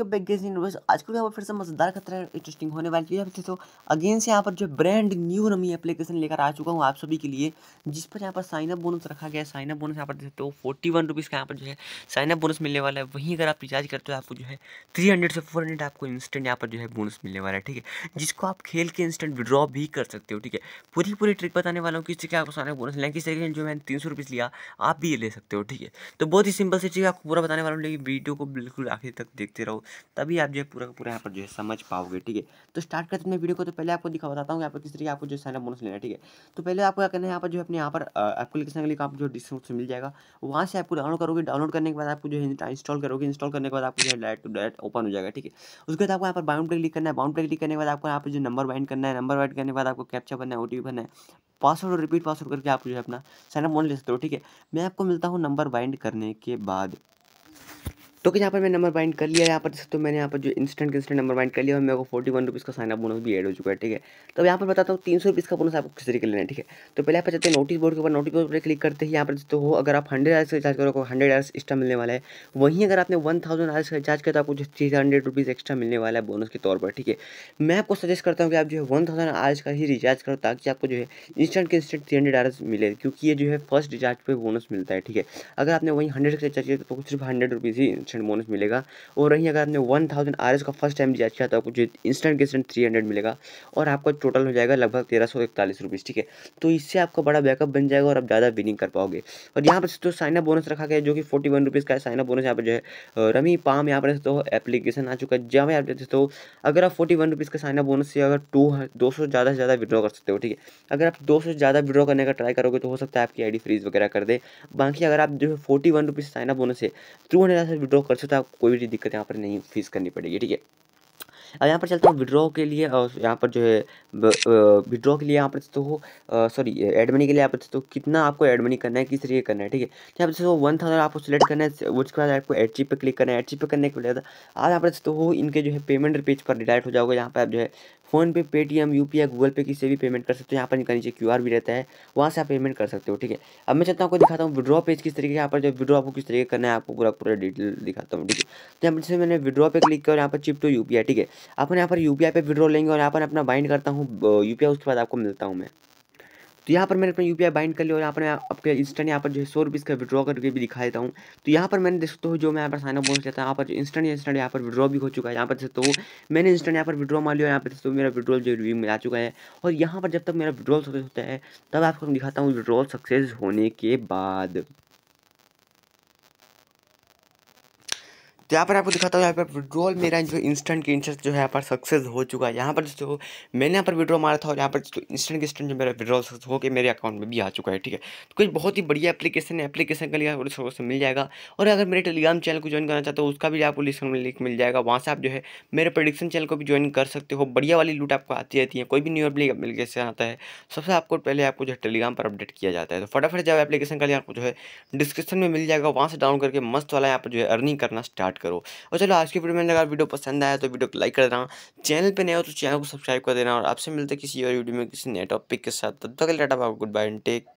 back gauge यहाँ पर फिर से मजेदार खतरा इंटरेस्टिंग होने वाली है तो अगेन से यहाँ पर जो ब्रांड न्यू नमी एप्लीकेशन लेकर आ चुका हूँ आप सभी के लिए जिस पर यहाँ पर साइनअप बोनस रखा गया है साइनअप बोनस यहाँ पर देख सकते हो फोर्टी वन रुपीज़ का यहाँ पर जो है साइनअप बोनस मिलने वाला है वहीं अगर आप रिचार्ज करते हो आपको जो है थ्री हंड्रेड से फोर हंड्रेड आपको इंस्टेंट यहाँ पर जो है बोनस मिलने वाला है ठीक है जिसको आप खेल के इंस्टेंट विड्रॉ भी कर सकते हो ठीक है पूरी पूरी ट्रिक बताने वाला हूँ किस चीज़ आपको साइनअप बोनस लेकिन किस तरीके जो मैंने तीन सौ लिया आप भी ले सकते हो ठीक है तो बहुत ही सिंपल सी चीज़ आपको पूरा बताने वाला हूँ लेकिन वीडियो को बिल्कुल आखिर तक देखते रहो तभी आप जो है पूरा का पूरा यहाँ पर जो है समझ पाओगे ठीक है तो स्टार्ट करते हैं वीडियो को तो पहले आपको दिखा बताता हूँ यहाँ पर किस तरीके आपको जो साइनअप बोनस लेना है ठीक है तो पहले आपको क्या करना है यहाँ पर जो अपने यहाँ पर एप्लीकेशन के लिए आप जो डिस्क्रिप्शन मिल जाएगा वहाँ से आपको डाउनलोड करोगे डाउनलोड करने के बाद आपको जो है इंस्टॉल करोगे इंस्टॉल करने के बाद आपको जो है डायरेक्ट टू डायरेक्ट ओपन हो जाएगा ठीक है उसके बाद आपको यहाँ पर बाउंड पे क्लिक करना है बाउंड पे क्लिक करने के बाद आपको यहाँ पर जो नंबर बाइंड करना है नंबर बाइंड करने के बाद आपको कैप्चा बनना है ओ टी है पासवर्ड और रिपीट पासवर्ड करके आप जो है अपना सैनअप ऑन ले सकते हो ठीक है मैं आपको मिलता हूँ नंबर बाइंड करने के बाद तो कि यहाँ पर मैंने नंबर बाइंड कर लिया यहाँ पर तो मैंने यहाँ पर जो इंस्टेंट इंस्टेंट नंबर बाइंड कर लिया और मेरे को फोर्टी वन रुपीज़ का साइन अप बोनस भी एड हो चुका है ठीक है तो यहाँ पर बताता हूँ तीन सौ रुपीज़ का बोनस आपको किस तरीके लेना है ठीक है तो पहले आप चलते हैं नोटिस बोर्ड के ऊपर नोटिस बोर्ड पर क्लिक करते हैं यहाँ पर जो तो हो अगर आप हंड्रेड आर्स रिचार्ज करो हंड्रेड आर्स एक्स्ट्रा मिलने वाला है वहीं अगर आपने वन थाउजेंड आर्स रिचार्ज किया तो आपको जो थ्री हंड्रेड रुपीज़ एक्स्ट्रा मिलने वाला है बोनस के तौर पर ठीक है मैं आपको सजेस्ट करता हूँ कि आप जो है वन थाउजेंड आर्स का ही रिचार्ज करो ताकि आपको जो है इंस्टेंट के इंस्टेंट थ्री हंड्रेड आर्स मिले क्योंकि ये जो है फर्स्ट रिचार्ज पर बोनस मिलता है ठीक है अगर आपने वहीं हंड्रेड का रिचार्ज किया तो सिर्फ हंड्रेड रुपीज़ ही परसेंट बोनस मिलेगा और वहीं अगर आपने वन थाउजेंड आर एस का फर्स्ट टाइम रिचार्ज किया तो आपको जो इंस्टेंट के इंस्टेंट थ्री हंड्रेड मिलेगा और आपका टोटल हो जाएगा लगभग तेरह सौ इकतालीस रुपीज़ ठीक है तो इससे आपका बड़ा बैकअप बन जाएगा और आप ज़्यादा विनिंग कर पाओगे और यहाँ पर तो साइनअप बोनस रखा गया जो कि फोर्टी वन रुपीज़ का साइना बोनस यहाँ पर जो है रमी पाम यहाँ पर तो एप्लीकेशन आ चुका है जहाँ पर आप हो तो अगर आप फोर्टी वन रुपीज़ का साइना बोनस से अगर टू दो सौ ज़्यादा से ज़्यादा विड्रॉ कर सकते हो ठीक है अगर आप दो सौ ज़्यादा विड्रॉ करने का ट्राई करोगे तो हो सकता है आपकी आई डी फ्रीज वगैरह कर दे बाकी अगर आप जो है forty one rupees sign up bonus है थ्रू हंड्रेड विड्रॉ कर सकते हो आपको कोई भी दिक्कत यहाँ पर नहीं फेस करनी पड़ेगी ठीक है अब यहाँ पर चलता हूँ विड्रॉ के लिए और यहाँ पर जो है विड्रॉ के लिए यहाँ पर तो हो सॉरी एडमनी के लिए यहाँ पर तो कितना आपको एड मनी करना है किस तरीके करना है ठीक है यहाँ पर वन थाउजेंड आपको सिलेक्ट करना है उसके बाद आपको एड पे क्लिक करना है एड पे करने के बाद आप यहाँ पर तो हो इनके जो है पेमेंट पेज पर डायरेक्ट हो जाओगे यहाँ पर आप जो है PhonePe Paytm U P I Google Pay किसी भी पेमेंट कर सकते हो यहाँ पर इनका नीचे क्यू आर भी रहता है वहाँ से आप पेमेंट कर सकते हो ठीक है अब मैं चाहता हूँ आपको दिखाता हूँ विड्रॉ पेज किस तरीके यहाँ पर जो विड्रॉ आपको किस तरीके करना है आपको पूरा पूरा डिटेल दिखाता हूँ ठीक है तो यहाँ पर जैसे मैंने विड्रॉ पे क्लिक किया और यहाँ पर चिप टू यू पी आई ठीक है अपने यहाँ पर यू पी आई पर विड्रॉ लेंगे और यहाँ पर अपना बाइंड करता हूँ यू उसके बाद आपको मिलता हूँ मैं तो यहाँ पर मैंने अपना यू पी बाइंड कर लिया और यहाँ पर मैं आपके इंस्टेंट यहाँ पर जो है सौ रुपीज़ का विड्रॉ करके भी दिखा देता हूँ तो यहाँ पर मैंने देख सकते हो जो मैं यहाँ पर साइनअप बोल बोनस लेता यहाँ पर इंस्टेंट इंस्टेंट यहाँ पर विड्रॉ भी हो चुका है यहाँ पर देखते हो मैंने इंस्टेंट यहाँ पर विड्रॉ मार लिया यहाँ पर देखते हो मेरा विड्रॉल जो रिव्यू में आ चुका है और यहाँ पर जब तक मेरा विड्रॉल सक्सेस होता है तब आपको दिखाता हूँ विड्रॉल सक्सेस होने के बाद तो यहाँ पर आपको दिखाता हूँ यहाँ पर विड्रॉल मेरा जो इंस्टेंट के जो है यहाँ पर सक्सेस हो चुका है यहाँ पर जो मैंने यहाँ पर विड्रॉ मारा था और यहाँ पर जो इंस्टेंट इंस्टेंट जो मेरा विड्रॉल सक्सेस होकर मेरे अकाउंट में भी आ चुका है ठीक है तो कुछ बहुत ही बढ़िया एप्लीकेशन है एप्लीकेशन का लिया से मिल जाएगा और अगर मेरे टेलीग्राम चैनल को ज्वाइन करना चाहते हो उसका भी आपको लिस्ट में लिंक मिल जाएगा वहाँ से आप जो है मेरे प्रोडिक्शन चैनल को भी ज्वाइन कर सकते हो बढ़िया वाली लूट आपको आती रहती है कोई भी न्यू एप्लीकेशन आता है सबसे आपको पहले आपको जो है टेलीग्राम पर अपडेट किया जाता है तो फटाफट जब एप्लीकेशन का लिया आपको जो है डिस्क्रिप्शन में मिल जाएगा वहाँ से डाउन करके मस्त वाला यहाँ पर जो है अर्निंग करना स्टार्ट करो और चलो आज की वीडियो में अगर वीडियो पसंद आया तो वीडियो को लाइक कर देना चैनल पर नए हो तो चैनल को सब्सक्राइब कर देना और आपसे मिलते किसी और वीडियो में किसी नए टॉपिक के साथ तब तक लेटा गुड बाय टेक